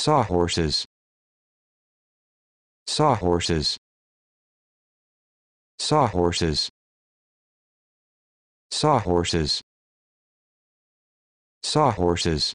Sawhorses. Sawhorses. Sawhorses. Sawhorses. Sawhorses.